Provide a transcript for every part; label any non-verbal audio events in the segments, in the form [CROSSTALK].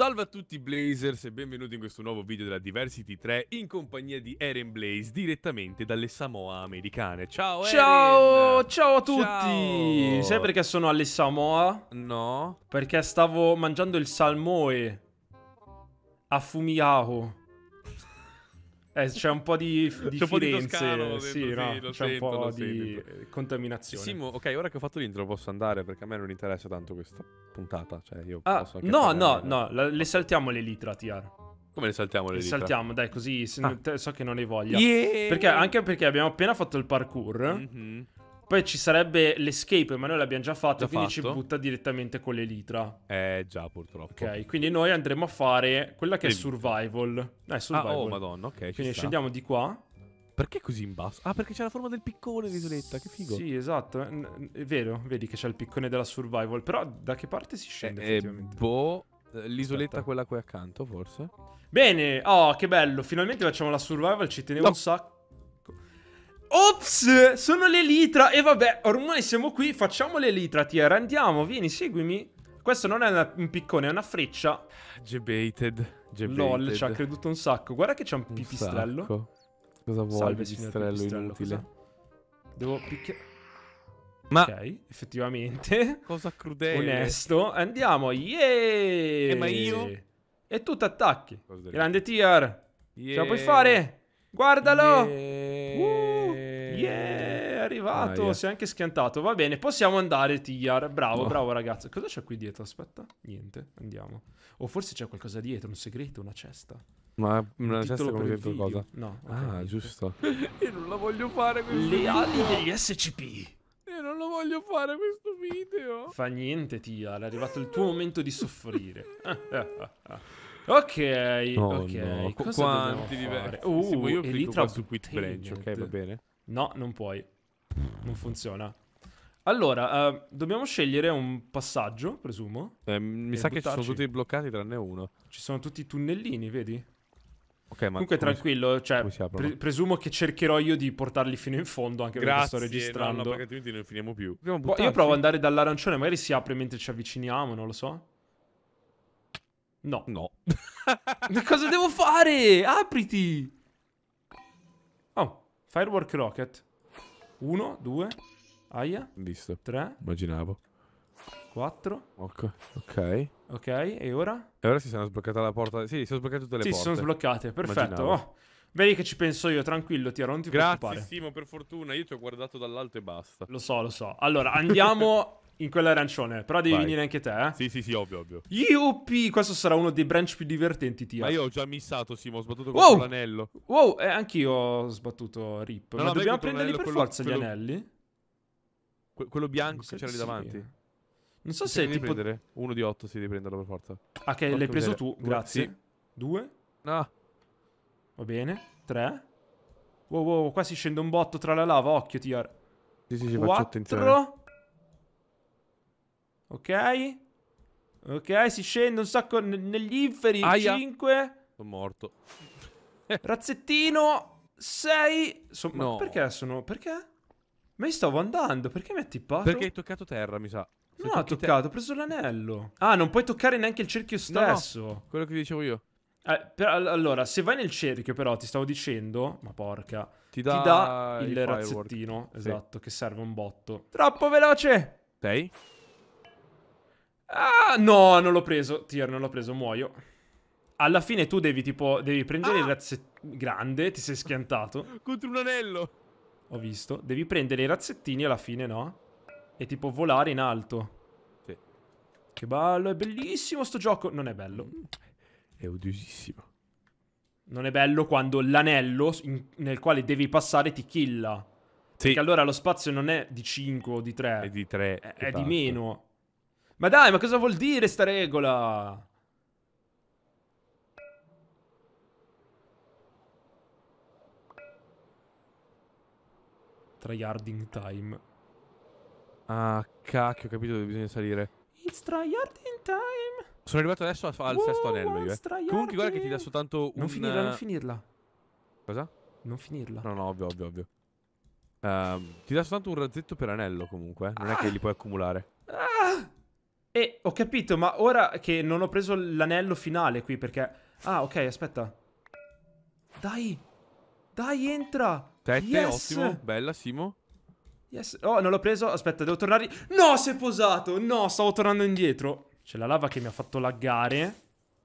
Salve a tutti Blazers e benvenuti in questo nuovo video della Diversity 3 in compagnia di Eren Blaze direttamente dalle Samoa americane. Ciao Eren! Ciao, ciao a tutti! Ciao. Sai perché sono alle Samoa? No. Perché stavo mangiando il salmoe a Fumiaho. Eh, c'è un po' di, di c'è Firenze, un po di sì, dentro, no? sì, c'è sento, un po' di sento. contaminazione. Simo, ok, ora che ho fatto l'intro posso andare perché a me non interessa tanto questa puntata. Cioè, io ah, posso anche no, no, no, la, le saltiamo le litra, TR. Come le saltiamo le, le litra? Le saltiamo, dai, così ah. ne, so che non hai voglia. Yeah. Perché, anche perché abbiamo appena fatto il parkour. Mm-hmm. Poi ci sarebbe l'escape, ma noi l'abbiamo già fatto, già quindi fatto. ci butta direttamente con l'elitra. Eh già, purtroppo. Ok, quindi noi andremo a fare quella che è survival. Eh, ah, survival. Ah, oh, madonna, ok, Quindi scendiamo di qua. Perché così in basso? Ah, perché c'è la forma del piccone l'isoletta, che figo. Sì, esatto. È vero, vedi che c'è il piccone della survival, però da che parte si scende eh, eh, effettivamente? boh, l'isoletta Aspetta. quella qui accanto, forse. Bene, oh, che bello, finalmente facciamo la survival, ci tenevo no. un sacco. Ops, sono le litra E vabbè, ormai siamo qui, facciamo le litra, Tier Andiamo, vieni, seguimi Questo non è una, un piccone, è una freccia Gebated Lol, ci ha creduto un sacco Guarda che c'è un, pipistrello sacco. Cosa vuole Salve, pipistrello, pipistrello inutile cosa? Devo picchiare ma ok, effettivamente. Cosa crudele. Onesto. Andiamo. Yeah! Eh, ma io? E tu ti attacchi Grande tier. Yeah. Ce la puoi fare? Guardalo. Yeah. Uh. Yeah, è arrivato. Ah, yeah. Si è anche schiantato. Va bene, possiamo andare, Tiar. Bravo, oh. bravo ragazzo. Cosa c'è qui dietro? Aspetta, niente, andiamo. O forse c'è qualcosa dietro, un segreto, una cesta. Ma una cesta come detto cosa? No. Okay, ah, giusto. [LAUGHS] Io non la voglio fare questo Le video. ali degli SCP. Io non lo voglio fare questo video. Fa niente, Tiar. È arrivato il tuo [LAUGHS] momento di soffrire. [LAUGHS] Ok, no, ok. No. Cosa Quanti diversi? Uh, sì, io e lì tra su quit branch, ok, va bene. No, non puoi. Non funziona. Allora, eh, dobbiamo scegliere un passaggio, presumo. Eh, mi sa buttarci. che ci sono tutti bloccati tranne uno. Ci sono tutti i tunnellini, vedi? Ok, ma Comunque tranquillo, cioè, pre presumo che cercherò io di portarli fino in fondo anche Grazie, perché sto registrando. No, no, perché altrimenti non finiamo più. Boh, io provo ad andare dall'arancione, magari si apre mentre ci avviciniamo, non lo so. No. No. [LAUGHS] Cosa devo fare? Apriti! Firework Rocket. 1, 2, aia. Visto. Tre. Immaginavo. 4. Ok. Ok. Ok, e ora? E ora si sono sbloccate la porta. Sì, si sono sbloccate tutte le sì, porte. Sì, sono sbloccate. Perfetto. Oh. Vedi che ci penso io, tranquillo, Tiro, non ti Grazie, preoccupare. Grazie, Simo, per fortuna. Io ti ho guardato dall'alto e basta. Lo so, lo so. Allora, andiamo [LAUGHS] in quell'arancione. Però devi Vai. venire anche te, eh? Sì, sì, sì, ovvio, ovvio. Yuppie! Questo sarà uno dei branch più divertenti, Tia. Ma io ho già missato, Simo, ho sbattuto wow. contro l'anello. Wow, eh, anch'io ho sbattuto Rip. No, ma no, dobbiamo prenderli per quello, forza quello, gli anelli? quello bianco che c'era lì davanti. Non so se, se tipo... prendere. Uno di otto si devi prenderlo per forza. Ah, che l'hai preso vedere. tu, grazie. Sì. Due. No. Va bene. Tre. Wow, wow, qua si scende un botto tra la lava, occhio, Tiar. Sì, sì, sì, Quattro. faccio attenzione. Ok. Ok, si scende un sacco negli inferi. Aia. 5. Sono morto. [LAUGHS] Razzettino. 6. So, no. Perché sono... Perché? Ma io stavo andando, perché mi ha tippato? Perché hai toccato terra, mi sa. Se no, ho toccato, ho preso l'anello. Ah, non puoi toccare neanche il cerchio stesso. No, no. quello che dicevo io. Eh, per, allora, se vai nel cerchio, però, ti stavo dicendo. Ma porca. Ti dà, ti dà il, il razzettino. Sì. Esatto, che serve un botto. Troppo veloce. Sei? Ah, no, non l'ho preso. Tier, non l'ho preso, muoio. Alla fine tu devi, tipo, devi prendere ah! il razzettino grande, ti sei schiantato. Contro un anello. Ho visto. Devi prendere i razzettini alla fine, no? E tipo volare in alto. Sì. Che bello, è bellissimo sto gioco. Non è bello. È odiosissimo. Non è bello quando l'anello nel quale devi passare ti killa. Sì. Perché allora lo spazio non è di 5 o di 3. È di 3. È, è di meno. Ma dai, ma cosa vuol dire sta regola? Tryharding time. Ah, cacchio, ho capito dove bisogna salire. It's tryharding time. Sono arrivato adesso al wow, sesto anello io, eh. Comunque guarda che ti dà soltanto un... Non finirla, non eh, finirla. Cosa? Non finirla. No, no, ovvio, ovvio, ovvio. Uh, ti dà soltanto un razzetto per anello comunque, eh. Non ah. è che ah! li puoi accumulare. Ah! E ho capito, ma ora che non ho preso l'anello finale qui perché... Ah, ok, aspetta. Dai! Dai, entra! Tette, yes! ottimo. Bella, Simo. Yes. Oh, non l'ho preso. Aspetta, devo tornare... No, si è posato! No, stavo tornando indietro. C'è la lava che mi ha fatto laggare.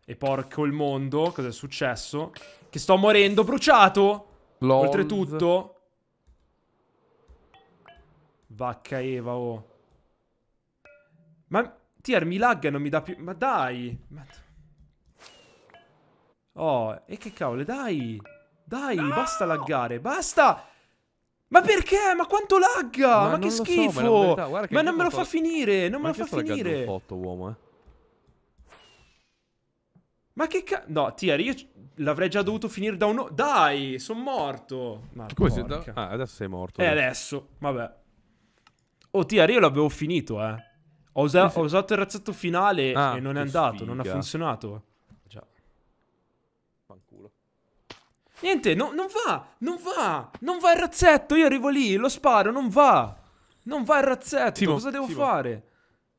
E porco il mondo, cos'è successo? Che sto morendo, bruciato! Lol. Oltretutto... Vacca Eva, oh. Ma Tier mi lagga e non mi dà più... Ma dai! Ma... Oh, e che cavolo, dai! Dai, no! basta laggare, basta! Ma perché? Ma quanto lagga? Ma, ma che schifo! So, ma, verità, ma non me lo fa finire, non me lo fa finire! Ma fatto, uomo, eh? Ma che cazzo? No, Tier, io l'avrei già dovuto finire da un... Dai, sono morto! Ma Come sei da... Ah, adesso sei morto. Eh, adesso, vabbè. Oh, Tier, io l'avevo finito, eh. Ho, usa- ho usato il razzetto finale ah, e non è andato, sfiga. non ha funzionato. Già. Fanculo. Niente, no, non va, non va, non va il razzetto, io arrivo lì, lo sparo, non va. Non va il razzetto, Simo, cosa devo Simo. fare?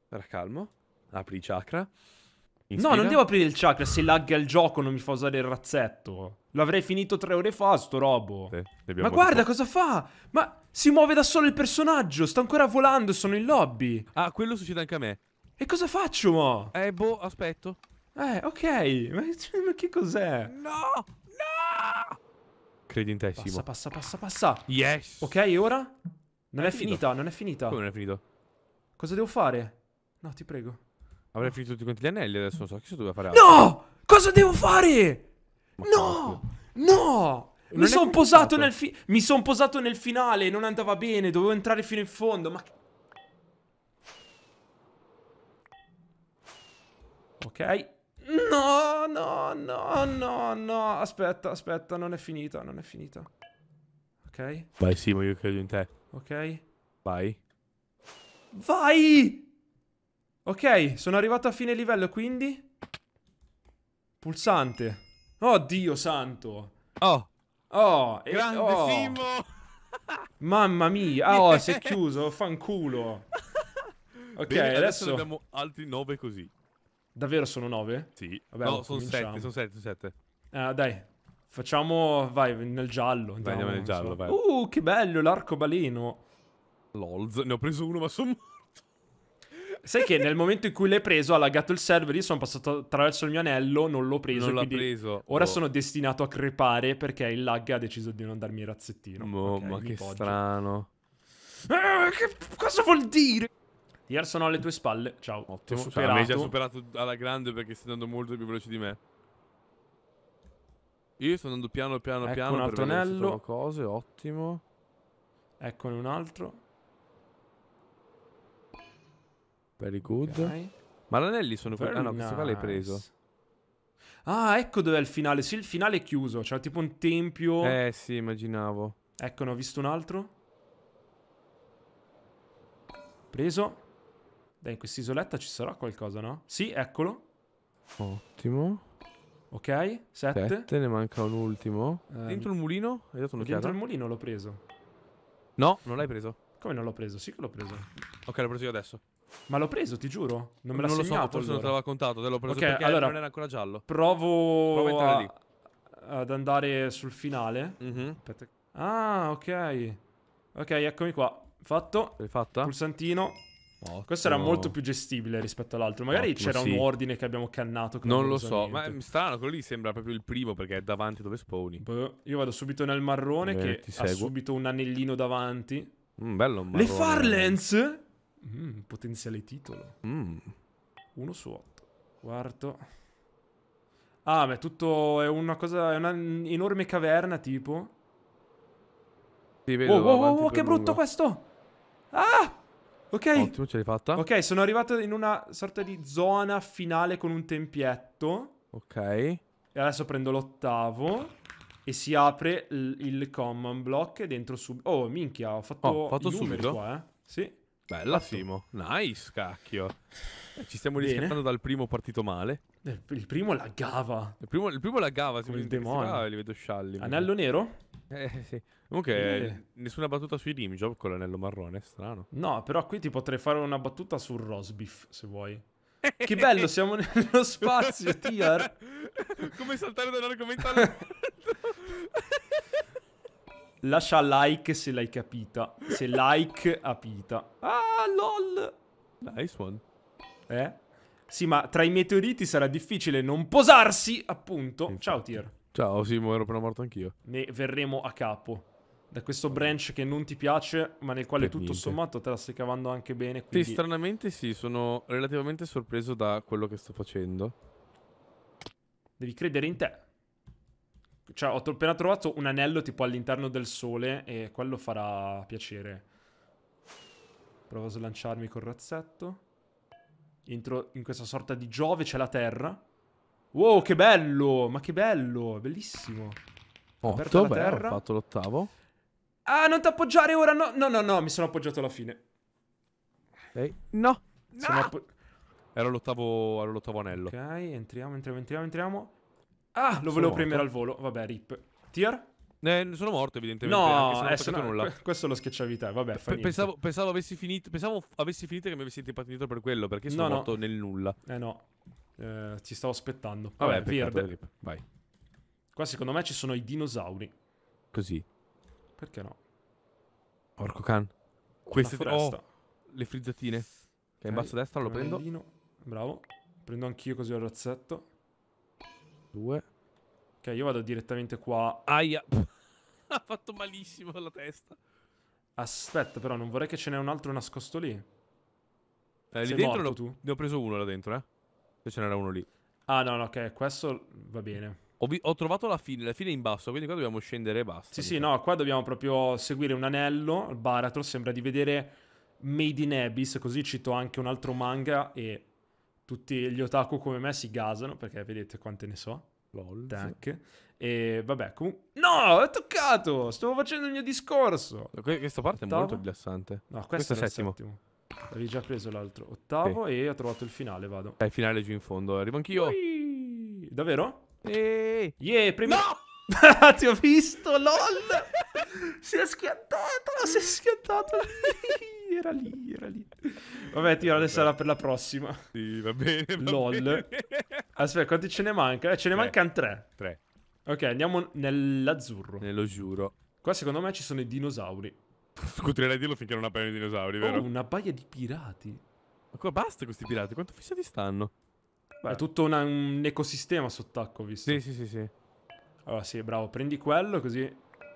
Era calmo, apri i chakra. In no, non devo aprire il chakra se lagga il gioco non mi fa usare il razzetto. L'avrei finito tre ore fa, sto robo. Sì, Ma guarda cosa fa! Ma si muove da solo il personaggio, sta ancora volando, sono in lobby. Ah, quello succede anche a me. E cosa faccio, mo? Eh, boh, aspetto. Eh, ok. Ma, ma che cos'è? No! No! Credi in te, passa, Simo. Passa, passa, passa, Yes! Ok, ora? Non è, è finita, non è finita. Come non è finito? Cosa devo fare? No, ti prego. Avrei finito tutti quanti gli anelli adesso non so che cosa doveva fare. Altro. No! Cosa devo fare? Ma no! Cazzo. No! Non mi sono posato, fi son posato nel finale, non andava bene, dovevo entrare fino in fondo, ma Ok. No, no, no, no, no. Aspetta, aspetta, non è finita, non è finita. Ok. Vai Simo, io credo in te. Ok. Vai. Vai! Ok, sono arrivato a fine livello, quindi... Pulsante. Oddio santo. Oh. Oh. Grande oh. Simo. Mamma mia. [LAUGHS] Oh, si è chiuso. Fanculo. Ok, Bene, adesso... adesso abbiamo altri nove così. Davvero sono nove? Sì. Vabbè, no, sono sette, sono 7, 7. Ah, dai. Facciamo... Vai, nel giallo. Andiamo, andiamo nel giallo, so. vai. Uh, che bello, l'arcobaleno. Lolz. Ne ho preso uno, ma sono... Sai che nel momento in cui l'hai preso ha laggato il server, io sono passato attraverso il mio anello, non l'ho preso. Non l'ha preso. Ora oh. sono destinato a crepare perché il lag ha deciso di non darmi il razzettino. Boh, okay, ma che poggio. strano. Ah, che, cosa vuol dire? Iar sono alle tue spalle. Ciao. Ottimo. Cioè, superato. Cioè, già superato alla grande perché stai andando molto più veloce di me. Io sto andando piano piano ecco piano. Un altro anello. Cose, ottimo. Eccone un altro. Very good. Okay. Ma l'anelli sono quelli. Ah, no, nice. questo qua l'hai preso. Ah, ecco dov'è il finale. Sì, il finale è chiuso. C'era tipo un tempio. Eh, sì, immaginavo. Ecco, ne ho visto un altro. Preso. Dai, in questa isoletta ci sarà qualcosa, no? Sì, eccolo. Ottimo. Ok, sette. Sette, ne manca un ultimo. Um, dentro il mulino? Hai dato un'occhiata? Dentro il mulino l'ho preso. No, non l'hai preso. Come non l'ho preso? Sì che l'ho preso. Ok, l'ho preso io adesso. Ma l'ho preso, ti giuro. Non me l'ha segnato. Non lo so, forse allora. non te l'aveva contato. Te l'ho preso okay, perché allora, non era ancora giallo. Provo, provo a, lì. ad andare sul finale. Mm-hmm. Ah, ok. Ok, eccomi qua. Fatto. L'hai fatta? Pulsantino. Ottimo. Questo era molto più gestibile rispetto all'altro. Magari Ottimo, c'era sì. un ordine che abbiamo cannato. non, lo so, ma è strano, quello lì sembra proprio il primo perché è davanti dove spawni. Boh, io vado subito nel marrone Beh, che ha subito un anellino davanti. Mm, bello un marrone. Le Farlands? Mm, potenziale titolo. Mm. Uno su otto. Quarto. Ah, ma è tutto... È una cosa... È una enorme caverna, tipo. Ti vedo oh, wow, wow, che brutto lungo. questo! Ah! Ok. Ottimo, ce l'hai fatta. Ok, sono arrivato in una sorta di zona finale con un tempietto. Ok. E adesso prendo l'ottavo. E si apre il common block dentro subito. Oh, minchia, ho fatto, oh, fatto subito qua, eh. Sì. Bella Simo, nice cacchio. Eh, ci stiamo riscattando dal primo partito male. Eh, il primo laggava. Il primo, il primo laggava, Simo. Il demonio. Li vedo scialli. Anello mi... nero? Eh, eh sì. Comunque, eh. nessuna battuta sui Rimjob con l'anello marrone, strano. No, però qui ti potrei fare una battuta sul Rosbif, se vuoi. [LAUGHS] che bello, siamo [LAUGHS] nello spazio, Tiar. Come saltare da un argomento all'altro. [LAUGHS] Lascia like se l'hai capita. Se like apita. Ah, lol. Nice one. Eh? Sì, ma tra i meteoriti sarà difficile non posarsi, appunto. Infatti. Ciao, Tier. Ciao, Simo, ero appena morto anch'io. Ne verremo a capo. Da questo branch che non ti piace, ma nel quale per tutto niente. sommato te la stai cavando anche bene. Quindi... Sì, stranamente sì, sono relativamente sorpreso da quello che sto facendo. Devi credere in te. Cioè, ho appena trovato un anello tipo all'interno del sole e quello farà piacere. Provo a slanciarmi col razzetto. Entro in questa sorta di Giove, c'è la Terra. Wow, che bello! Ma che bello! Bellissimo. Otto, oh, beh, ho fatto l'ottavo. Ah, non ti appoggiare ora! No, no, no, no, mi sono appoggiato alla fine. Ehi. No! no! Sono Ero l'ottavo anello. Ok, entriamo, entriamo, entriamo, entriamo. Ah, lo volevo premere al volo. Vabbè, rip. Tier? Eh, sono morto, evidentemente. No, eh, no nulla. questo lo schiacciavi Vabbè, fa pensavo, pensavo, avessi finito. Pensavo avessi finito che mi avessi partito per quello. Perché sono no, morto no. nel nulla. Eh no. Eh, ti stavo aspettando. Vabbè, Vabbè peccato, Vai. Qua secondo me ci sono i dinosauri. Così. Perché no? Porco Khan. Queste oh, le frizzatine. Che okay, in basso a destra lo prendo. Bravo. Prendo anch'io così il razzetto. 2. Ok, io vado direttamente qua. Aia. [LAUGHS] ha fatto malissimo la testa. Aspetta, però, non vorrei che ce n'è un altro nascosto lì. Eh, lì dentro morto, tu? ne ho preso uno là dentro, eh. Se ce n'era uno lì. Ah, no, no, ok, questo va bene. Ho, ho, trovato la fine, la fine è in basso, quindi qua dobbiamo scendere e basta. Sì, sì, no, qua dobbiamo proprio seguire un anello, il baratro, sembra di vedere Made in Abyss, così cito anche un altro manga e tutti gli otaku come me si gasano perché vedete quante ne so. LOL. Tac. E vabbè, comunque... No, è toccato! Stavo facendo il mio discorso. questa parte Ottavo. è molto rilassante. No, questo, questo è il settimo. settimo. L'avevi già preso l'altro. Ottavo okay. e ho trovato il finale, vado. Dai, finale giù in fondo. Arrivo anch'io. Davvero? Eeeh. Yeah, prima... No! [LAUGHS] Ti ho visto, lol! si è schiantato, si è schiantato. era lì, era lì. Vabbè, tiro, adesso sarà per la prossima. Sì, va bene. Va lol. Bene. Aspetta, quanti ce ne manca? Eh, ce ne tre. mancano tre. Tre. Ok, andiamo nell'azzurro. Ne lo giuro. Qua secondo me ci sono i dinosauri. Continuerai [LAUGHS] a dirlo finché non appaiono i dinosauri, vero? Oh, una paia di pirati. Ma qua basta questi pirati, quanto fissati stanno? Beh, è tutto una, un ecosistema sott'acqua, visto. Sì, sì, sì, sì. Allora sì, bravo, prendi quello così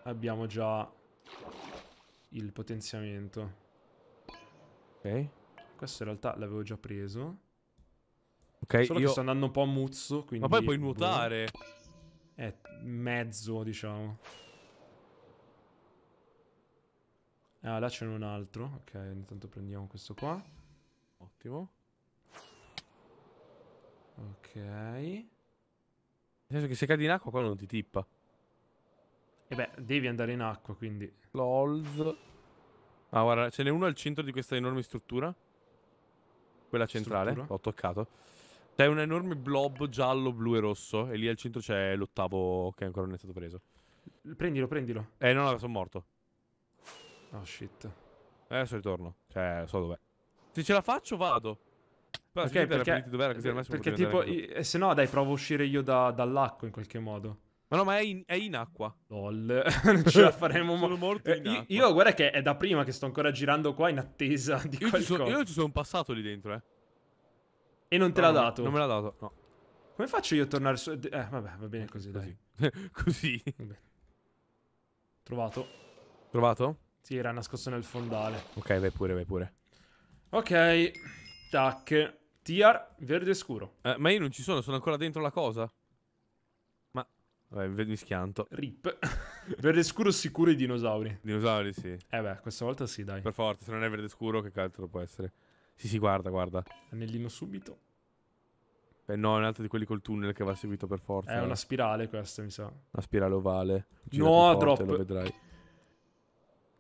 abbiamo già il potenziamento. Ok. Questo in realtà l'avevo già preso. Ok, Solo io... sto andando un po' a muzzo, quindi... Ma poi puoi boh. nuotare! Boh. È mezzo, diciamo. Ah, là c'è un altro. Ok, intanto prendiamo questo qua. Ottimo. Ok. Nel senso che se cadi in acqua qua non ti tippa. E eh beh, devi andare in acqua, quindi. Lolz. Ah, guarda, ce n'è uno al centro di questa enorme struttura. Quella centrale, struttura. l'ho toccato. C'è un enorme blob giallo, blu e rosso. E lì al centro c'è l'ottavo che ancora non è stato preso. Prendilo, prendilo. Eh, no, sono morto. Oh, shit. Adesso ritorno. Cioè, so dov'è. Se ce la faccio, vado. Però okay, perché, dov'era, così perché, perché tipo, i, se no dai, provo a uscire io da, dall'acqua in qualche modo. Ma no, ma è in, è in acqua. Lol, [LAUGHS] non ce la faremo mai. Sono morto eh, in eh, acqua. Io, guarda che è da prima che sto ancora girando qua in attesa di io qualcosa. Ci sono, io ci sono passato lì dentro, eh. E non te no, l'ha dato? Non me l'ha dato, no. Come faccio io a tornare su... Eh, vabbè, va bene così, così. dai. così. [LAUGHS] Trovato. Trovato? Sì, era nascosto nel fondale. Ok, vai pure, vai pure. Ok. Tac. Tiar verde scuro. Eh, ma io non ci sono, sono ancora dentro la cosa. Ma. Vabbè, mi schianto. Rip. [LAUGHS] verde scuro sicuro i dinosauri. Dinosauri, sì. Eh beh, questa volta sì, dai. Per forza, se non è verde scuro, che altro può essere? Sì, sì, guarda, guarda. Anellino subito. Beh, no, è un altro di quelli col tunnel che va seguito per forza. È una spirale questa, mi sa. Una spirale ovale. Gira no, troppo. Lo vedrai.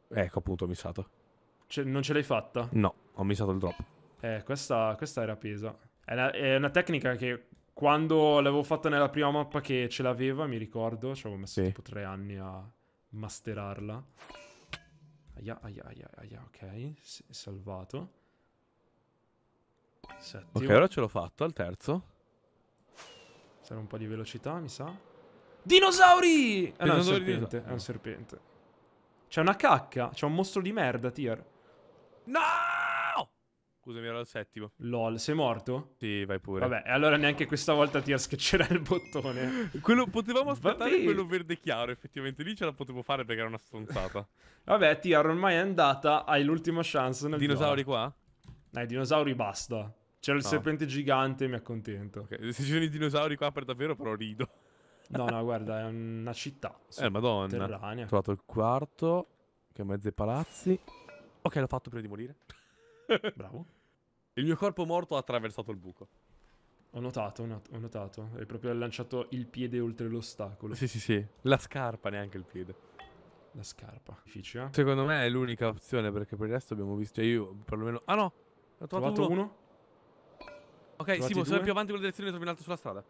Ecco, appunto, ho missato. Cioè, non ce l'hai fatta? No, ho missato il drop. Eh, questa, questa era pesa. È una, è una, tecnica che quando l'avevo fatta nella prima mappa che ce l'aveva, mi ricordo, ci avevo messo sì. tipo tre anni a masterarla. Aia, aia, aia, aia, ok, S salvato. Settimo. Ok, ora ce l'ho fatto, al terzo. Serve un po' di velocità, mi sa. Dinosauri! Ah, no, è un serpente, no. è un serpente. C'è una cacca, c'è un mostro di merda, Tier. No! Scusami, era il settimo. LOL, sei morto? Sì, vai pure. Vabbè, allora neanche questa volta ti schiaccerà il bottone. [LAUGHS] quello, potevamo aspettare Vabbè. quello verde chiaro, effettivamente. Lì ce la potevo fare perché era una stronzata. [LAUGHS] Vabbè, Tiar, ormai è andata, hai l'ultima chance nel Dinosauri qua? Dai, dinosauri basta. C'era il no. serpente gigante, mi accontento. Okay. Se ci sono i dinosauri qua per davvero, però rido. no, no, [LAUGHS] guarda, è una città. Eh, madonna. Ho trovato il quarto, che è mezzo ai palazzi. Ok, l'ho fatto prima di morire. Bravo. Il mio corpo morto ha attraversato il buco. Ho notato, ho, notato. Hai proprio lanciato il piede oltre l'ostacolo. Sì, sì, sì. La scarpa, neanche il piede. La scarpa. Difficile. Eh? Secondo me è l'unica opzione perché per il resto abbiamo visto cioè io, perlomeno... Ah no! Ho trovato, trovato uno. uno. Ok, Trovati Simo, due. se più avanti con la direzione trovi un altro sulla strada.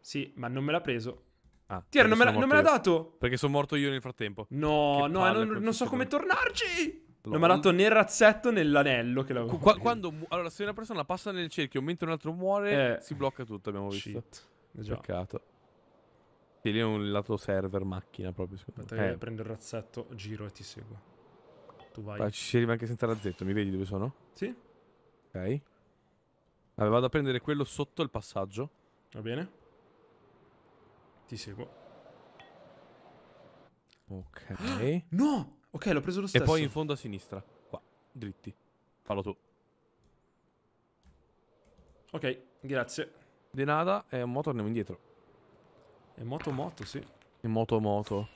Sì, ma non me l'ha preso. Ah, Tiera, non me l'ha dato! Perché sono morto io nel frattempo. No, no, non, non so come tornarci! L'ho mandato nel razzetto nell'anello che l'avevo Qu- quando, Allora, se una persona passa nel cerchio mentre un altro muore, eh. si blocca tutto, abbiamo visto. Shit. Peccato. Sì, lì è un lato server macchina proprio. Aspetta eh. prendo il razzetto, giro e ti seguo. Tu vai. Ma ci arriva anche senza razzetto, mi vedi dove sono? Sì. Ok. Allora, vado a prendere quello sotto il passaggio. Va bene. Ti seguo. Ok. [GASPS] no! Ok, l'ho preso lo stesso. E poi in fondo a sinistra. Qua, dritti. Fallo tu. Ok, grazie. De nada, e moto torniamo indietro. È moto moto, sì. È moto moto.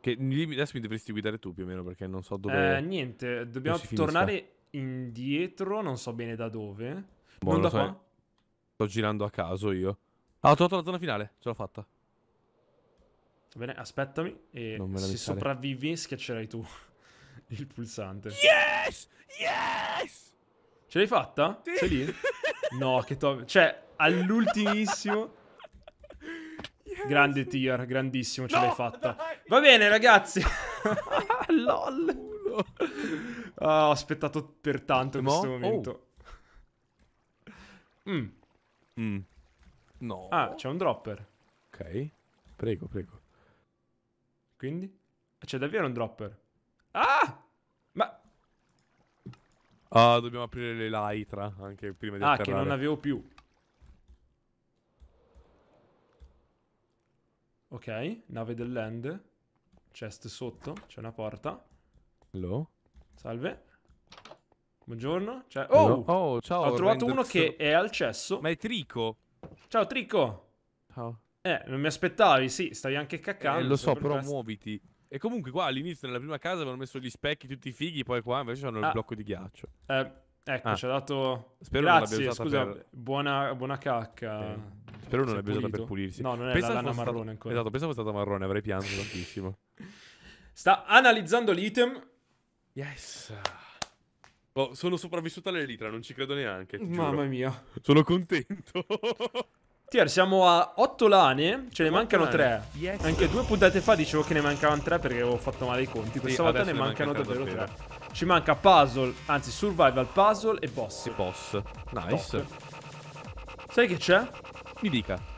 Che adesso mi dovresti guidare tu più o meno perché non so dove... Eh, niente, dobbiamo tornare indietro, non so bene da dove. Buono, non da so, qua? Eh. Sto girando a caso io. Ah, ho trovato la zona finale, ce l'ho fatta. Va bene, aspettami e se sopravvivi schiaccerai tu [LAUGHS] il pulsante. Yes! Yes! Ce l'hai fatta? Sì. Sei lì? No, che top. Cioè, all'ultimissimo... Yes. Grande tier, grandissimo, ce no, l'hai fatta. Dai. Va bene, ragazzi. [LAUGHS] LOL. Ah, ho aspettato per tanto no? questo momento. Oh. Mm. Mm. No. Ah, c'è un dropper. Ok. Prego, prego. Quindi? Ah, c'è davvero un dropper? Ah! Ma... Ah, dobbiamo aprire le laitra anche prima di ah, atterrare. Ah, che non avevo più. Ok, nave del land. Chest sotto, c'è una porta. Hello. Salve. Buongiorno. Ciao. Oh! oh! ciao. Ho trovato Render uno che è al cesso. Ma è Trico. Ciao Trico. Ciao. Eh, non mi aspettavi, sì, stavi anche caccando. Eh, lo so, però questo. muoviti. E comunque qua all'inizio, nella prima casa, avevano messo gli specchi tutti fighi, poi qua invece hanno ah. il blocco di ghiaccio. Eh, ecco, ah. ci ha dato... Spero Grazie, scusa, per... buona, buona, cacca. Eh. Spero non l'abbia usata per pulirsi. No, non è pensavo la lana marrone stato... ancora. Esatto, pensavo fosse stata marrone, avrei pianto tantissimo. [LAUGHS] Sta analizzando l'item. Yes. Oh, sono sopravvissuto all'elitra, non ci credo neanche. Mamma giuro. mia. Sono contento. [LAUGHS] Tier, siamo a 8 lane, ce ne mancano 3. Yes. Anche due puntate fa dicevo che ne mancavano 3 perché avevo fatto male i conti. Questa sì, volta ne, ne mancano davvero 3. Ci manca puzzle, anzi survival, puzzle e boss. E boss. Nice. Top. Sai che c'è? Mi dica.